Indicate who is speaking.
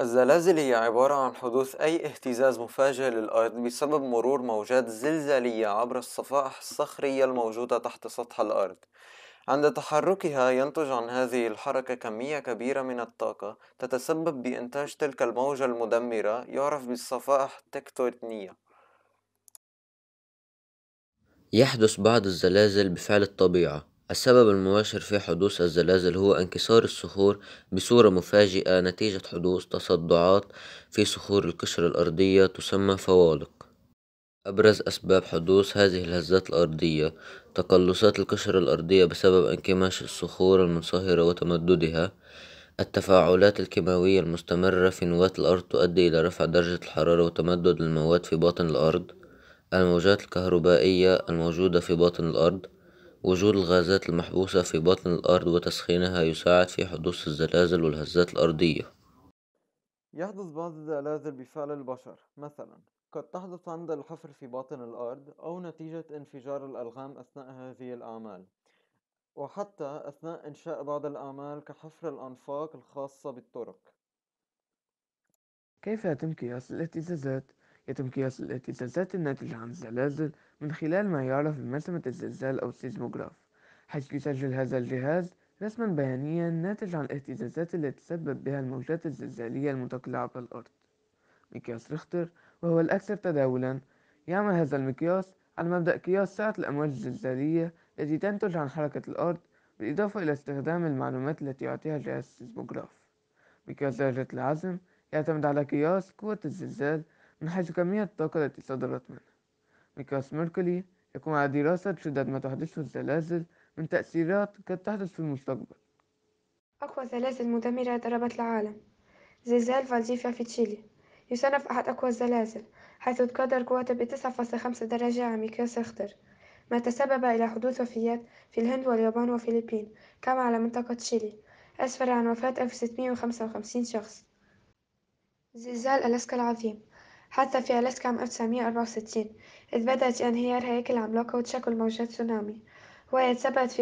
Speaker 1: الزلازل هي عبارة عن حدوث أي اهتزاز مفاجئ للأرض بسبب مرور موجات زلزالية عبر الصفائح الصخرية الموجودة تحت سطح الأرض عند تحركها ينتج عن هذه الحركة كمية كبيرة من الطاقة تتسبب بإنتاج تلك الموجة المدمرة يعرف بالصفائح التكتونية
Speaker 2: يحدث بعض الزلازل بفعل الطبيعة السبب المباشر في حدوث الزلازل هو انكسار الصخور بصورة مفاجئة نتيجة حدوث تصدعات في صخور القشرة الأرضية تسمى فوالق أبرز أسباب حدوث هذه الهزات الأرضية تقلصات القشرة الأرضية بسبب انكماش الصخور المنصهرة وتمددها التفاعلات الكيماوية المستمرة في نواة الأرض تؤدي إلى رفع درجة الحرارة وتمدد المواد في باطن الأرض الموجات الكهربائية الموجودة في باطن الأرض وجود الغازات المحبوسة في باطن الأرض وتسخينها يساعد في حدوث الزلازل والهزات الأرضية
Speaker 1: يحدث بعض الزلازل بفعل البشر مثلا قد تحدث عند الحفر في باطن الأرض أو نتيجة انفجار الألغام أثناء هذه الأعمال وحتى أثناء إنشاء بعض الأعمال كحفر الأنفاق الخاصة بالطرق
Speaker 3: كيف يتم قياس الاهتزازات يتم قياس الاهتزازات الناتجة عن الزلازل من خلال ما يعرف بمسمة الزلزال أو السيزموجراف حيث يسجل هذا الجهاز رسما بيانيا ناتج عن الاهتزازات اللي تسبب بها الموجات الزلزالية المتقلعة عبر الأرض مقياس ريختر وهو الأكثر تداولا يعمل هذا المقياس على مبدأ قياس سعة الأمواج الزلزالية التي تنتج عن حركة الأرض بالإضافة إلى استخدام المعلومات التي يعطيها جهاز السيزموجراف مقياس درجة العزم يعتمد على قياس قوة الزلزال من حيث كمية الطاقة التي صدرت منها ميكاس ميركوري يقوم على دراسة شدة ما تحدثه الزلازل من تأثيرات قد تحدث في المستقبل
Speaker 4: أقوى زلازل مدمرة ضربت العالم زلزال فالديفيا في تشيلي يصنف أحد أقوى الزلازل حيث تقدر قوته ب 9.5 درجة على مقياس ريختر ما تسبب إلى حدوث وفيات في الهند واليابان وفلبين كما على منطقة تشيلي أسفر عن وفاة 1655 شخص زلزال ألاسكا العظيم حتى في ألاسكا عام 1964 إذ بدأت في انهيار هياكل عملاقة وتشكل موجات تسونامي وهي تسببت في